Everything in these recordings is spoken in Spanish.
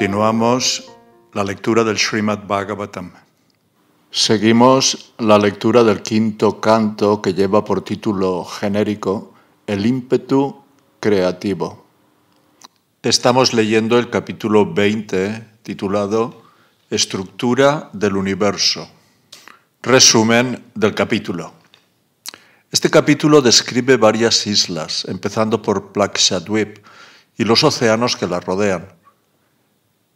Continuamos la lectura del Srimad Bhagavatam. Seguimos la lectura del quinto canto que lleva por título genérico El ímpetu creativo. Estamos leyendo el capítulo 20 titulado Estructura del Universo. Resumen del capítulo. Este capítulo describe varias islas, empezando por Plakshadweep y los océanos que la rodean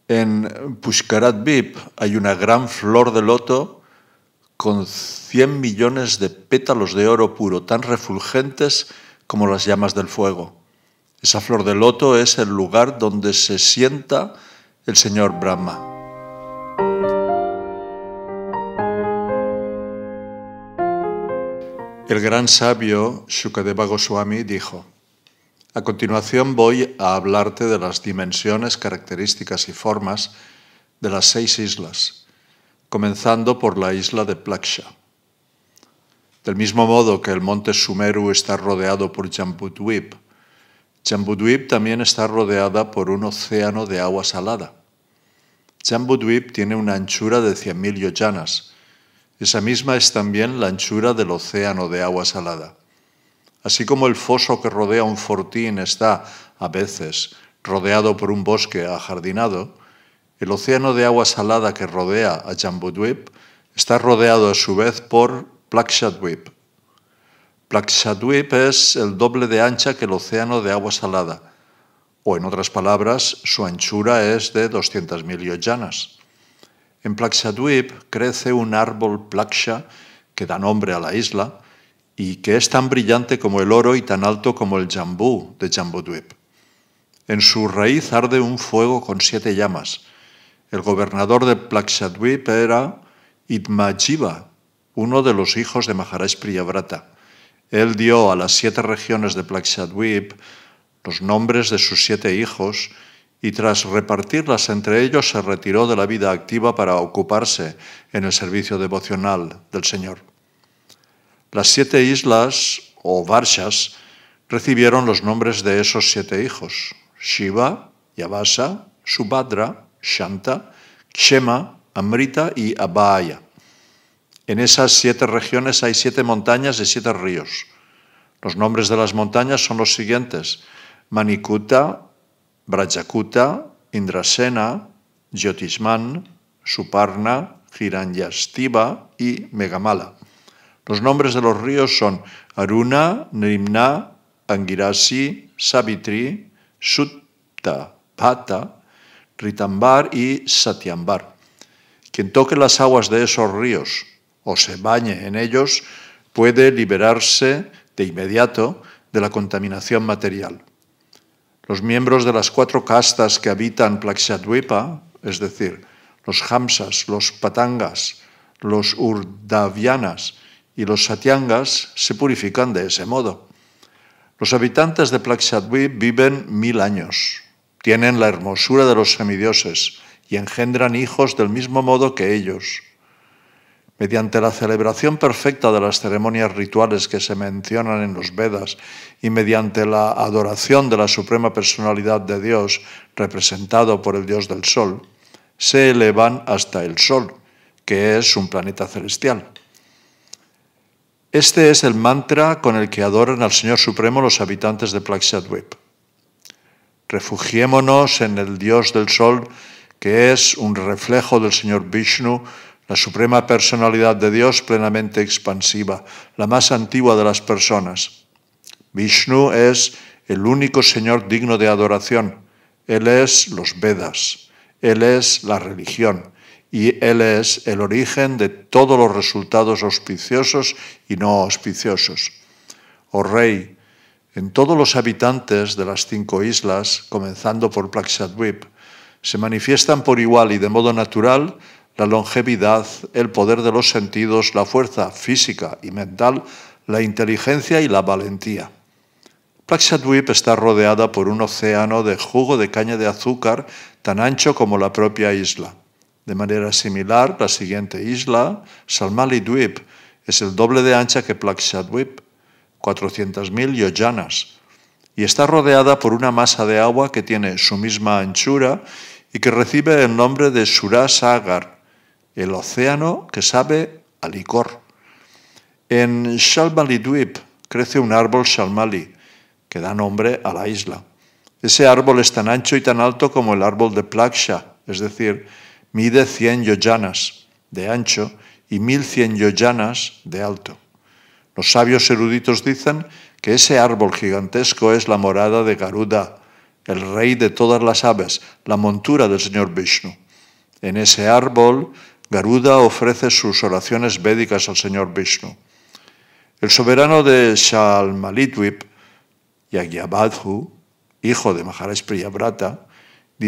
en Pushkarat Vip hay una gran flor de loto con 100 millones de pétalos de oro puro, tan refulgentes como las llamas del fuego. Esa flor de loto es el lugar donde se sienta el señor Brahma. El gran sabio Shukadeva Goswami dijo, a continuación voy a hablarte de las dimensiones, características y formas de las seis islas, comenzando por la isla de Plaksha. Del mismo modo que el monte Sumeru está rodeado por Chambudwip, Chambudwip también está rodeada por un océano de agua salada. Chambudwip tiene una anchura de 100.000 yojanas. Esa misma es también la anchura del océano de agua salada. Así como el foso que rodea un fortín está, a veces, rodeado por un bosque ajardinado, el océano de agua salada que rodea a Jambudwip está rodeado a su vez por Plakshadwip. Plakshadwip es el doble de ancha que el océano de agua salada, o en otras palabras, su anchura es de 200.000 llanas. En Plakshadwip crece un árbol Plaksha que da nombre a la isla, y que es tan brillante como el oro y tan alto como el jambú de Jambudwip. En su raíz arde un fuego con siete llamas. El gobernador de Plakshadwip era Itmajiva, uno de los hijos de Maharaj Priyavrata. Él dio a las siete regiones de Plakshadwip los nombres de sus siete hijos y tras repartirlas entre ellos se retiró de la vida activa para ocuparse en el servicio devocional del Señor. Las siete islas o Varshas recibieron los nombres de esos siete hijos, Shiva, Yavasa, Subhadra, Shanta, Kshema, Amrita y Abhaya. En esas siete regiones hay siete montañas y siete ríos. Los nombres de las montañas son los siguientes, Manikuta, Brajakuta, Indrasena, Jyotishman, Suparna, Hiranyastiva y Megamala. Los nombres de los ríos son Aruna, Nrimna, Angirasi, Savitri, Sutta, Pata, Ritambar y Satyambar. Quien toque las aguas de esos ríos o se bañe en ellos puede liberarse de inmediato de la contaminación material. Los miembros de las cuatro castas que habitan Plaxadwipa, es decir, los Hamsas, los Patangas, los Urdavianas y los satiangas se purifican de ese modo. Los habitantes de Plaksatvi viven mil años, tienen la hermosura de los semidioses y engendran hijos del mismo modo que ellos. Mediante la celebración perfecta de las ceremonias rituales que se mencionan en los Vedas y mediante la adoración de la Suprema Personalidad de Dios, representado por el Dios del Sol, se elevan hasta el Sol, que es un planeta celestial. Este es el mantra con el que adoran al Señor Supremo los habitantes de Plakshadweep. Refugiémonos en el Dios del Sol, que es un reflejo del Señor Vishnu, la suprema personalidad de Dios plenamente expansiva, la más antigua de las personas. Vishnu es el único Señor digno de adoración. Él es los Vedas. Él es la religión y Él es el origen de todos los resultados auspiciosos y no auspiciosos. Oh Rey, en todos los habitantes de las cinco islas, comenzando por Plaxadwip, se manifiestan por igual y de modo natural la longevidad, el poder de los sentidos, la fuerza física y mental, la inteligencia y la valentía. Plaxadwip está rodeada por un océano de jugo de caña de azúcar tan ancho como la propia isla. De manera similar, la siguiente isla, Salmali es el doble de ancha que plaksha 400.000 yojanas, y está rodeada por una masa de agua que tiene su misma anchura y que recibe el nombre de Surasagar, el océano que sabe a licor. En Shalmalidwip crece un árbol Shalmali, que da nombre a la isla. Ese árbol es tan ancho y tan alto como el árbol de Plaksha, es decir, mide 100 yoyanas de ancho y 1100 yoyanas de alto. Los sabios eruditos dicen que ese árbol gigantesco es la morada de Garuda, el rey de todas las aves, la montura del señor Vishnu. En ese árbol, Garuda ofrece sus oraciones védicas al señor Vishnu. El soberano de Shalmalitwip, Yagyabadhu, hijo de Maharaj Priyabrata,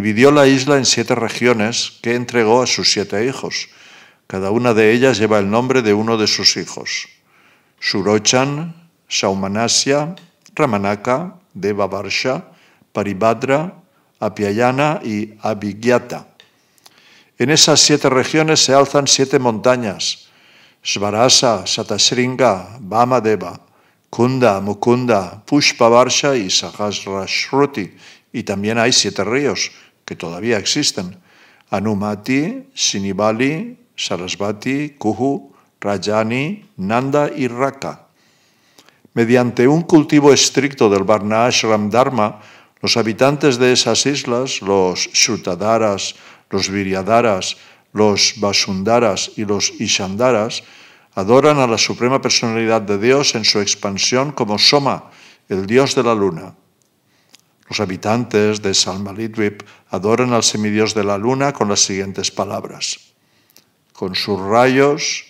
dividió la isla en siete regiones que entregó a sus siete hijos. Cada una de ellas lleva el nombre de uno de sus hijos. Surochan, Saumanasia, Ramanaka, Devavarsha, Paribhadra, Apiayana y Abhiyata. En esas siete regiones se alzan siete montañas, Svarasa, Satasringa, Deva, Kunda, Mukunda, Pushpavarsha y Sahasrashruti, y también hay siete ríos, que todavía existen, Anumati, Sinibali, Sarasvati, Kuhu, Rajani, Nanda y Raka. Mediante un cultivo estricto del Varna Ashram Dharma, los habitantes de esas islas, los Shutadaras, los Viryadaras, los Vasundaras y los Ishandaras, adoran a la Suprema Personalidad de Dios en su expansión como Soma, el Dios de la Luna. Los habitantes de Salmalidwip adoran al semidios de la luna con las siguientes palabras. Con sus rayos,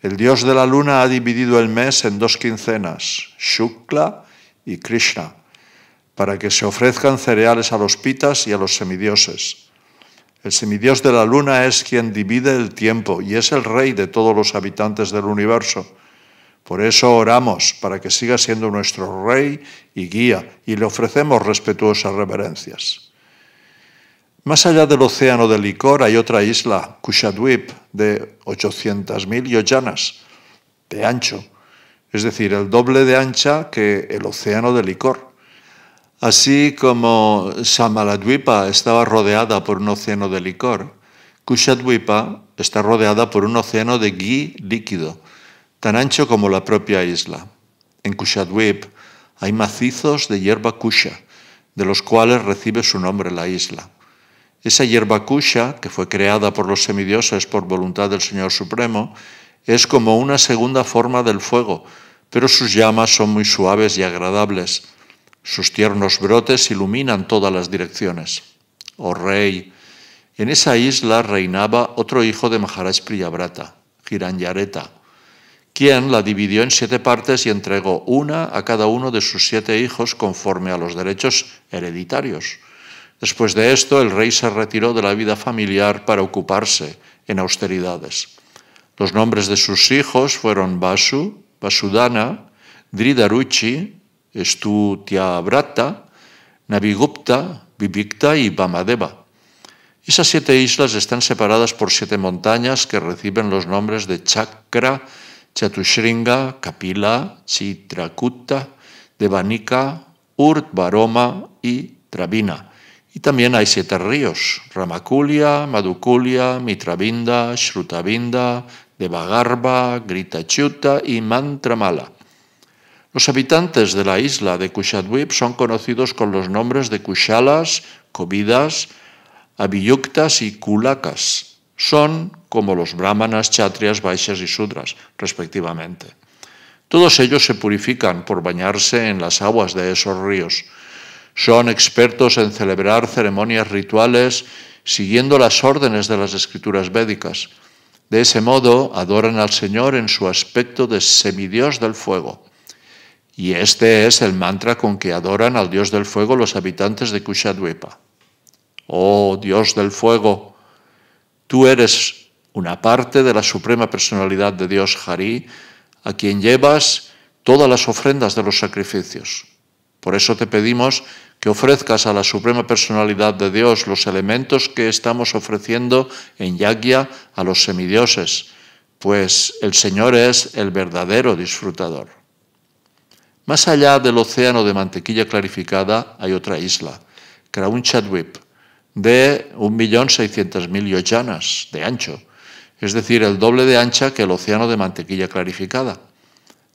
el dios de la luna ha dividido el mes en dos quincenas, Shukla y Krishna, para que se ofrezcan cereales a los pitas y a los semidioses. El semidios de la luna es quien divide el tiempo y es el rey de todos los habitantes del universo por eso oramos para que siga siendo nuestro Rey y guía y le ofrecemos respetuosas reverencias. Más allá del océano de licor hay otra isla, Kushadwip, de 800.000 yoyanas de ancho, es decir, el doble de ancha que el océano de licor. Así como Samaladwipa estaba rodeada por un océano de licor, Kushadwipa está rodeada por un océano de gui líquido, tan ancho como la propia isla. En Kushadweep hay macizos de hierba kusha, de los cuales recibe su nombre la isla. Esa hierba kusha, que fue creada por los semidioses por voluntad del Señor Supremo, es como una segunda forma del fuego, pero sus llamas son muy suaves y agradables. Sus tiernos brotes iluminan todas las direcciones. Oh rey, en esa isla reinaba otro hijo de Maharaj Priyabrata, Hiranyareta quien la dividió en siete partes y entregó una a cada uno de sus siete hijos conforme a los derechos hereditarios. Después de esto, el rey se retiró de la vida familiar para ocuparse en austeridades. Los nombres de sus hijos fueron Basu, Vasudana, Dridaruchi, Stutiabrata, Navigupta, Vibhikta y Bamadeva. Esas siete islas están separadas por siete montañas que reciben los nombres de Chakra, Chatushringa, Kapila, Chitrakuta, Devanika, Urtvaroma y Travina. Y también hay siete ríos, Ramakulia, Madukulia, Mitravinda, Shrutavinda, Devagarba, Gritachuta y Mantramala. Los habitantes de la isla de Kushadwip son conocidos con los nombres de Kushalas, Kovidas, Abiyuktas y Kulakas son como los brahmanas, chatrias, vaishyas y sudras, respectivamente. Todos ellos se purifican por bañarse en las aguas de esos ríos. Son expertos en celebrar ceremonias rituales siguiendo las órdenes de las escrituras védicas. De ese modo adoran al Señor en su aspecto de semidios del fuego. Y este es el mantra con que adoran al dios del fuego los habitantes de Kushadwepa. Oh Dios del fuego, Tú eres una parte de la Suprema Personalidad de Dios Harí, a quien llevas todas las ofrendas de los sacrificios. Por eso te pedimos que ofrezcas a la Suprema Personalidad de Dios los elementos que estamos ofreciendo en Yagya a los semidioses, pues el Señor es el verdadero disfrutador. Más allá del océano de mantequilla clarificada hay otra isla, Kraunchadwip, de 1.600.000 yochanas de ancho, es decir, el doble de ancha que el océano de mantequilla clarificada.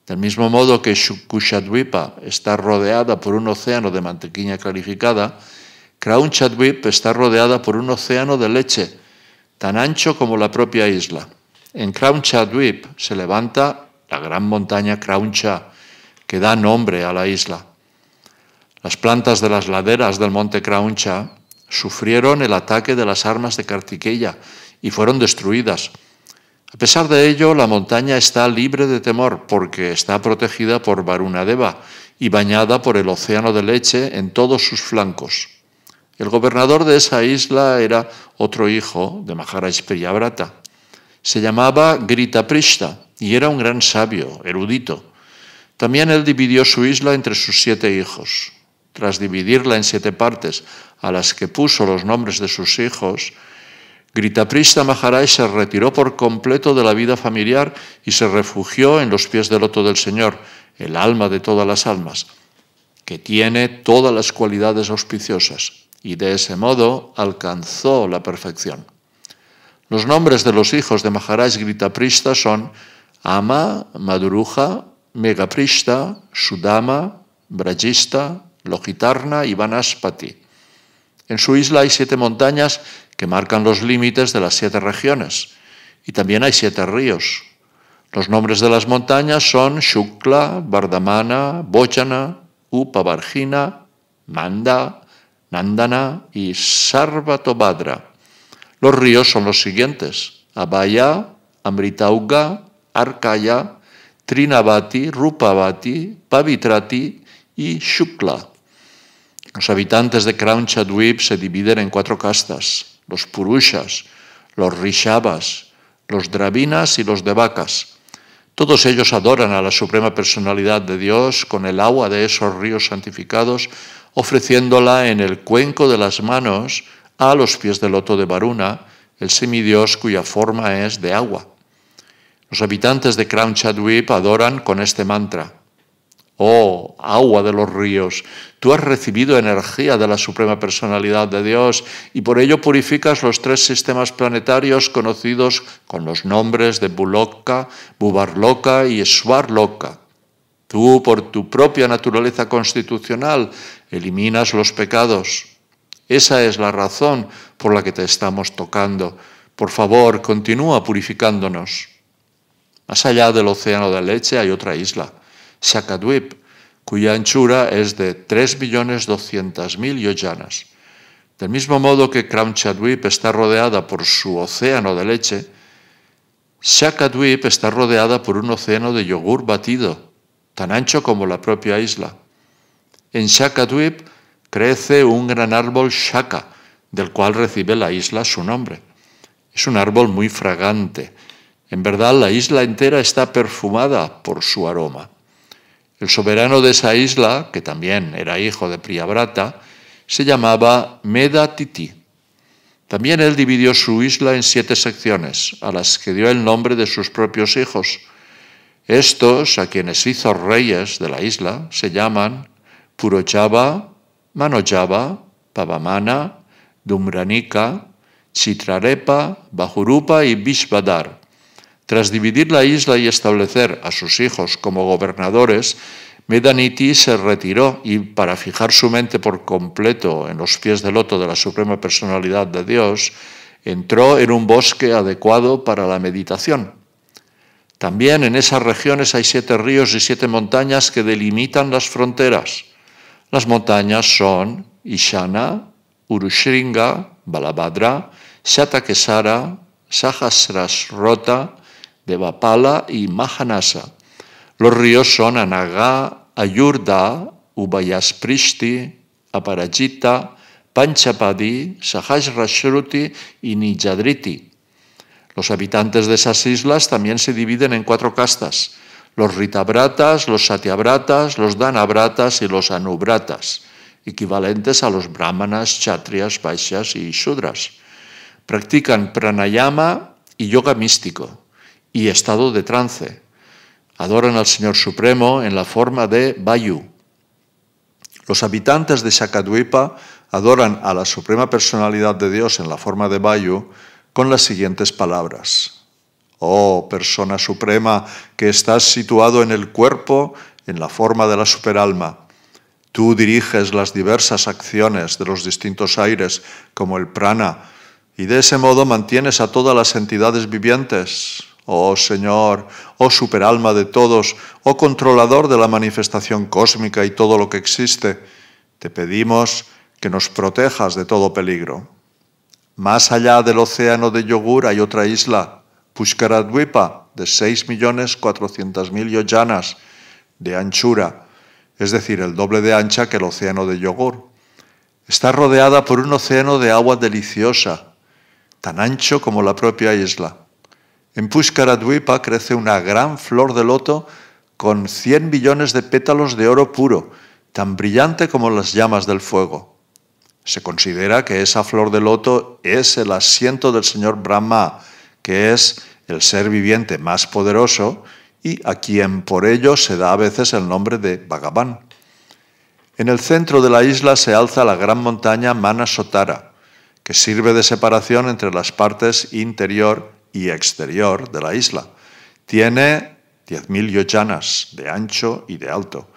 Del mismo modo que Shukushatwipa está rodeada por un océano de mantequilla clarificada, Kraunchatwip está rodeada por un océano de leche, tan ancho como la propia isla. En Kraunchatwip se levanta la gran montaña Krauncha, que da nombre a la isla. Las plantas de las laderas del monte Krauncha sufrieron el ataque de las armas de Kartikeya y fueron destruidas. A pesar de ello, la montaña está libre de temor porque está protegida por Deva, y bañada por el océano de leche en todos sus flancos. El gobernador de esa isla era otro hijo de Maharaj Priyabrata. Se llamaba Gritaprishta y era un gran sabio, erudito. También él dividió su isla entre sus siete hijos tras dividirla en siete partes, a las que puso los nombres de sus hijos, Gritaprista Maharaj se retiró por completo de la vida familiar y se refugió en los pies del loto del Señor, el alma de todas las almas, que tiene todas las cualidades auspiciosas, y de ese modo alcanzó la perfección. Los nombres de los hijos de Maharaj Gritaprista son Ama, Maduruja, Megaprista, Sudama, Brajista, Logitarna y Vanaspati. En su isla hay siete montañas que marcan los límites de las siete regiones y también hay siete ríos. Los nombres de las montañas son Shukla, Vardamana, Bochana, Upavarjina, Manda, Nandana y Sarvatobhadra. Los ríos son los siguientes: Abaya, Amritauga, Arkaya, Trinavati, Rupavati, Pavitrati y Shukla. Los habitantes de Crown se dividen en cuatro castas, los purushas, los rishabas, los dravinas y los devakas. Todos ellos adoran a la Suprema Personalidad de Dios con el agua de esos ríos santificados, ofreciéndola en el cuenco de las manos a los pies del loto de Varuna, el semidios cuya forma es de agua. Los habitantes de Crown Chadwip adoran con este mantra. Oh, agua de los ríos, tú has recibido energía de la Suprema Personalidad de Dios y por ello purificas los tres sistemas planetarios conocidos con los nombres de Buloka, Bubarloka y Swarloka. Tú, por tu propia naturaleza constitucional, eliminas los pecados. Esa es la razón por la que te estamos tocando. Por favor, continúa purificándonos. Más allá del océano de leche hay otra isla Shakadwip, cuya anchura es de 3.200.000 yoyanas. Del mismo modo que Kramchadwip está rodeada por su océano de leche, Shakadwip está rodeada por un océano de yogur batido, tan ancho como la propia isla. En Shakadwip crece un gran árbol shaka, del cual recibe la isla su nombre. Es un árbol muy fragante. En verdad, la isla entera está perfumada por su aroma. El soberano de esa isla, que también era hijo de Priabrata, se llamaba Meda También él dividió su isla en siete secciones, a las que dio el nombre de sus propios hijos. Estos, a quienes hizo reyes de la isla, se llaman Purochava, Manochava, Pavamana, Dumranika, Chitrarepa, Bajurupa y Vishvadar. Tras dividir la isla y establecer a sus hijos como gobernadores, Medaniti se retiró y para fijar su mente por completo en los pies del loto de la Suprema Personalidad de Dios, entró en un bosque adecuado para la meditación. También en esas regiones hay siete ríos y siete montañas que delimitan las fronteras. Las montañas son Ishana, Urushringa, Balabhadra, Shatakesara, Sahasrasrota, de Bapala y Mahanasa. Los ríos son Anaga, Ayurda, Ubayasprishti, Aparajita, Panchapadi, Sahajrashruti y Nijadriti. Los habitantes de esas islas también se dividen en cuatro castas, los ritabratas, los satyabratas, los danabratas y los anubratas, equivalentes a los brahmanas, chatrias, vaishyas y sudras. Practican pranayama y yoga místico y estado de trance. Adoran al Señor Supremo en la forma de Bayu. Los habitantes de Shakadwipa adoran a la Suprema Personalidad de Dios en la forma de Bayu con las siguientes palabras. Oh persona suprema que estás situado en el cuerpo en la forma de la superalma. Tú diriges las diversas acciones de los distintos aires como el prana y de ese modo mantienes a todas las entidades vivientes, Oh Señor, oh superalma de todos, oh controlador de la manifestación cósmica y todo lo que existe, te pedimos que nos protejas de todo peligro. Más allá del océano de yogur hay otra isla, Pushkaradwipa, de 6.400.000 yojanas de anchura, es decir, el doble de ancha que el océano de yogur. Está rodeada por un océano de agua deliciosa, tan ancho como la propia isla. En Pushkaradwipa crece una gran flor de loto con 100 billones de pétalos de oro puro, tan brillante como las llamas del fuego. Se considera que esa flor de loto es el asiento del señor Brahma, que es el ser viviente más poderoso y a quien por ello se da a veces el nombre de Bhagavan. En el centro de la isla se alza la gran montaña Manasotara, que sirve de separación entre las partes interior y exterior de la isla. Tiene 10.000 yojanas de ancho y de alto.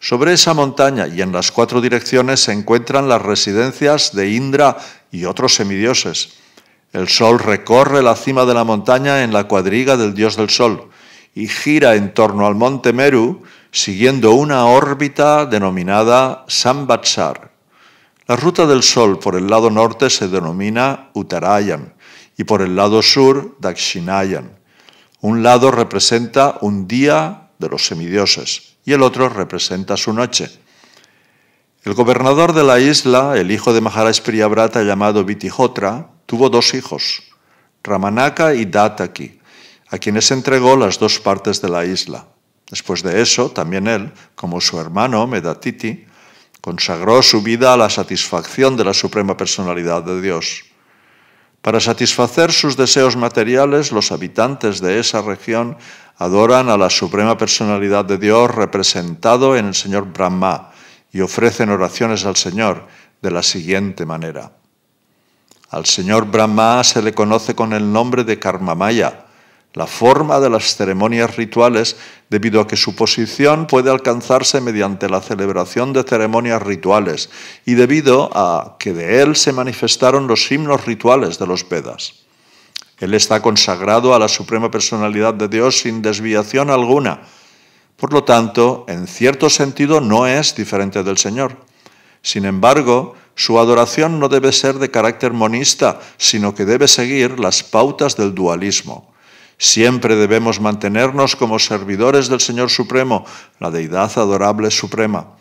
Sobre esa montaña y en las cuatro direcciones se encuentran las residencias de Indra y otros semidioses. El sol recorre la cima de la montaña en la cuadriga del dios del sol y gira en torno al monte Meru siguiendo una órbita denominada Sambatsar. La ruta del sol por el lado norte se denomina Uttarayan y por el lado sur Dakshinayan. Un lado representa un día de los semidioses y el otro representa su noche. El gobernador de la isla, el hijo de Maharaj Priyabrata llamado Vitihotra, tuvo dos hijos, Ramanaka y Dataki, a quienes entregó las dos partes de la isla. Después de eso, también él, como su hermano Medatiti, consagró su vida a la satisfacción de la Suprema Personalidad de Dios. Para satisfacer sus deseos materiales, los habitantes de esa región adoran a la Suprema Personalidad de Dios representado en el Señor Brahma y ofrecen oraciones al Señor de la siguiente manera. Al Señor Brahma se le conoce con el nombre de Karmamaya, la forma de las ceremonias rituales, debido a que su posición puede alcanzarse mediante la celebración de ceremonias rituales y debido a que de él se manifestaron los himnos rituales de los Vedas. Él está consagrado a la Suprema Personalidad de Dios sin desviación alguna. Por lo tanto, en cierto sentido no es diferente del Señor. Sin embargo, su adoración no debe ser de carácter monista, sino que debe seguir las pautas del dualismo. Siempre debemos mantenernos como servidores del Señor Supremo, la deidad adorable suprema.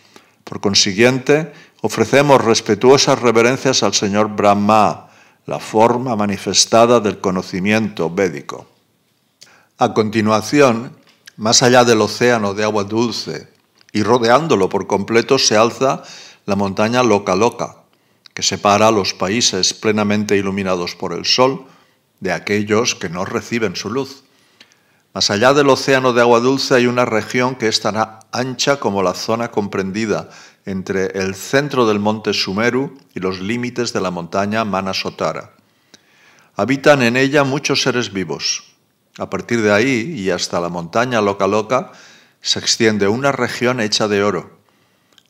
Por consiguiente, ofrecemos respetuosas reverencias al Señor Brahma, la forma manifestada del conocimiento védico. A continuación, más allá del océano de agua dulce y rodeándolo por completo se alza la montaña Loca Loca, que separa los países plenamente iluminados por el sol de aquellos que no reciben su luz. Más allá del océano de agua dulce hay una región que es tan ancha como la zona comprendida entre el centro del monte Sumeru y los límites de la montaña Manasotara. Habitan en ella muchos seres vivos. A partir de ahí y hasta la montaña Loca Loca se extiende una región hecha de oro.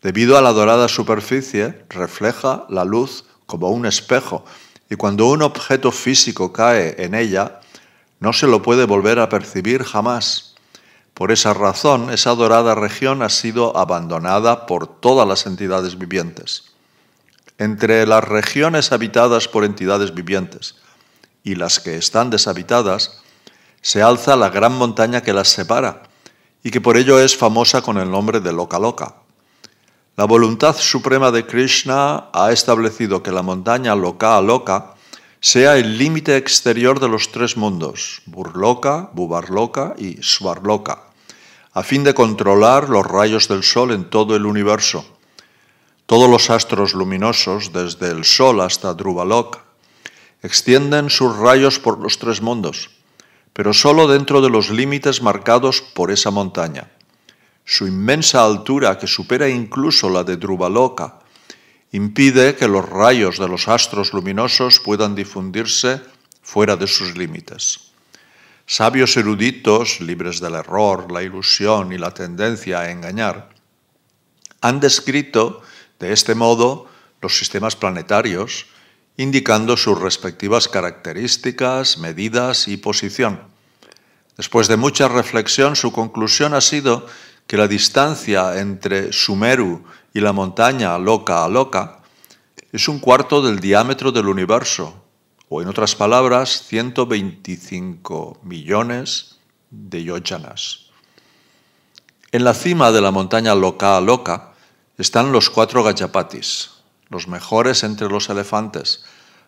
Debido a la dorada superficie, refleja la luz como un espejo, y cuando un objeto físico cae en ella, no se lo puede volver a percibir jamás. Por esa razón, esa dorada región ha sido abandonada por todas las entidades vivientes. Entre las regiones habitadas por entidades vivientes y las que están deshabitadas, se alza la gran montaña que las separa y que por ello es famosa con el nombre de Loca Loca. La voluntad suprema de Krishna ha establecido que la montaña Loka Loka sea el límite exterior de los tres mundos, Burloka, Bubarloka y Swarloka, a fin de controlar los rayos del Sol en todo el universo. Todos los astros luminosos, desde el Sol hasta Druvalok, extienden sus rayos por los tres mundos, pero solo dentro de los límites marcados por esa montaña su inmensa altura, que supera incluso la de Drubaloka, impide que los rayos de los astros luminosos puedan difundirse fuera de sus límites. Sabios eruditos, libres del error, la ilusión y la tendencia a engañar, han descrito de este modo los sistemas planetarios, indicando sus respectivas características, medidas y posición. Después de mucha reflexión, su conclusión ha sido que la distancia entre Sumeru y la montaña loca a loca es un cuarto del diámetro del universo, o en otras palabras, 125 millones de yojanas. En la cima de la montaña loca a loca están los cuatro gachapatis, los mejores entre los elefantes,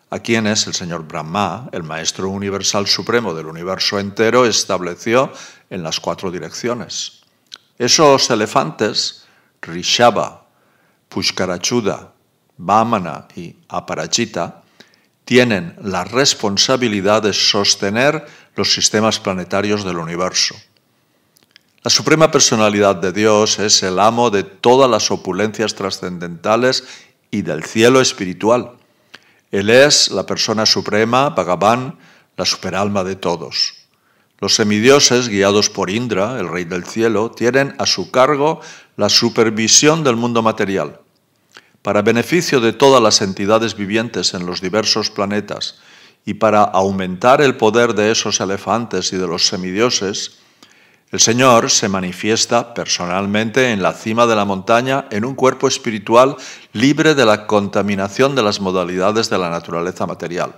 a quienes el señor Brahma, el maestro universal supremo del universo entero, estableció en las cuatro direcciones. Esos elefantes, Rishaba, Pushkarachuda, Vamana y Aparachita, tienen la responsabilidad de sostener los sistemas planetarios del universo. La Suprema Personalidad de Dios es el amo de todas las opulencias trascendentales y del cielo espiritual. Él es la persona suprema, Bhagavan, la superalma de todos. Los semidioses, guiados por Indra, el rey del cielo, tienen a su cargo la supervisión del mundo material, para beneficio de todas las entidades vivientes en los diversos planetas y para aumentar el poder de esos elefantes y de los semidioses, el Señor se manifiesta personalmente en la cima de la montaña en un cuerpo espiritual libre de la contaminación de las modalidades de la naturaleza material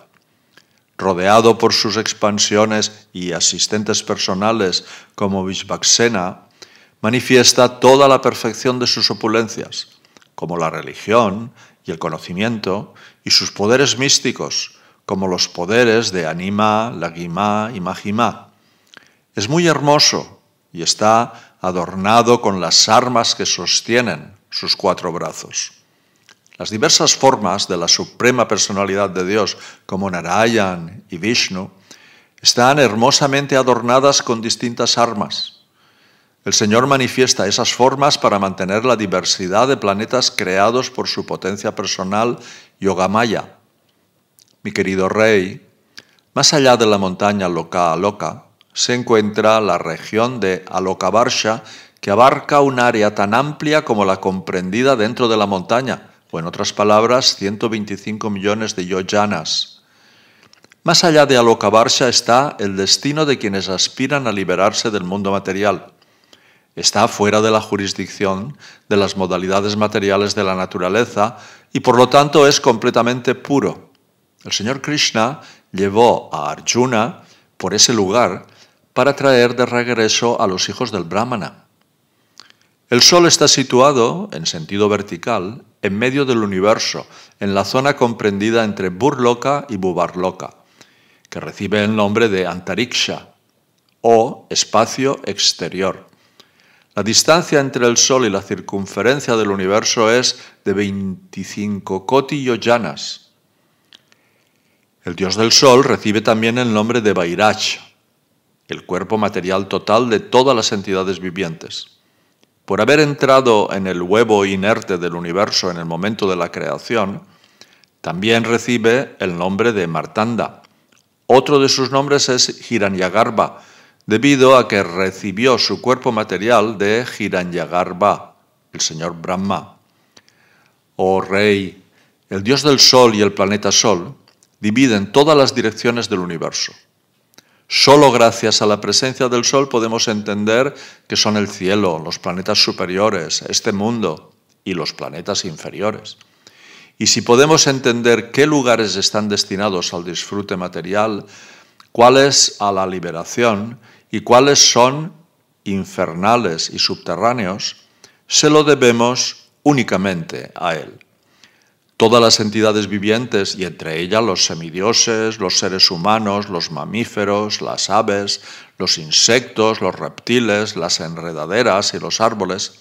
rodeado por sus expansiones y asistentes personales como Vishvaksena, manifiesta toda la perfección de sus opulencias, como la religión y el conocimiento, y sus poderes místicos, como los poderes de Anima, Lagima y Mahima. Es muy hermoso y está adornado con las armas que sostienen sus cuatro brazos. Las diversas formas de la suprema personalidad de Dios, como Narayan y Vishnu, están hermosamente adornadas con distintas armas. El Señor manifiesta esas formas para mantener la diversidad de planetas creados por su potencia personal, Yogamaya. Mi querido Rey, más allá de la montaña Loka Aloka, se encuentra la región de barsha que abarca un área tan amplia como la comprendida dentro de la montaña, o en otras palabras, 125 millones de yojanas. Más allá de Alokabarsha está el destino de quienes aspiran a liberarse del mundo material. Está fuera de la jurisdicción de las modalidades materiales de la naturaleza y por lo tanto es completamente puro. El Señor Krishna llevó a Arjuna por ese lugar para traer de regreso a los hijos del Brahmana. El sol está situado, en sentido vertical, en medio del universo, en la zona comprendida entre Burloka y Bubarloka, que recibe el nombre de Antariksha o espacio exterior. La distancia entre el Sol y la circunferencia del universo es de 25 ollanas El dios del Sol recibe también el nombre de Vairach, el cuerpo material total de todas las entidades vivientes por haber entrado en el huevo inerte del universo en el momento de la creación, también recibe el nombre de Martanda. Otro de sus nombres es Hiranyagarbha, debido a que recibió su cuerpo material de Hiranyagarbha, el señor Brahma. Oh rey, el dios del sol y el planeta sol dividen todas las direcciones del universo. Solo gracias a la presencia del Sol podemos entender que son el cielo, los planetas superiores, este mundo y los planetas inferiores. Y si podemos entender qué lugares están destinados al disfrute material, cuáles a la liberación y cuáles son infernales y subterráneos, se lo debemos únicamente a Él todas las entidades vivientes, y entre ellas los semidioses, los seres humanos, los mamíferos, las aves, los insectos, los reptiles, las enredaderas y los árboles,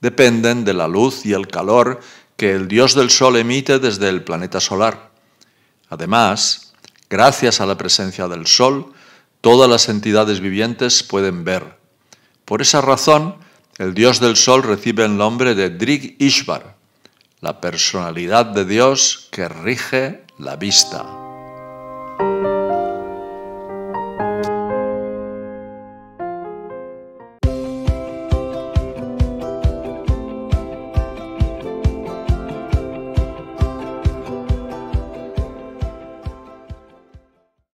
dependen de la luz y el calor que el dios del sol emite desde el planeta solar. Además, gracias a la presencia del sol, todas las entidades vivientes pueden ver. Por esa razón, el dios del sol recibe el nombre de Drig Ishbar la personalidad de Dios que rige la vista.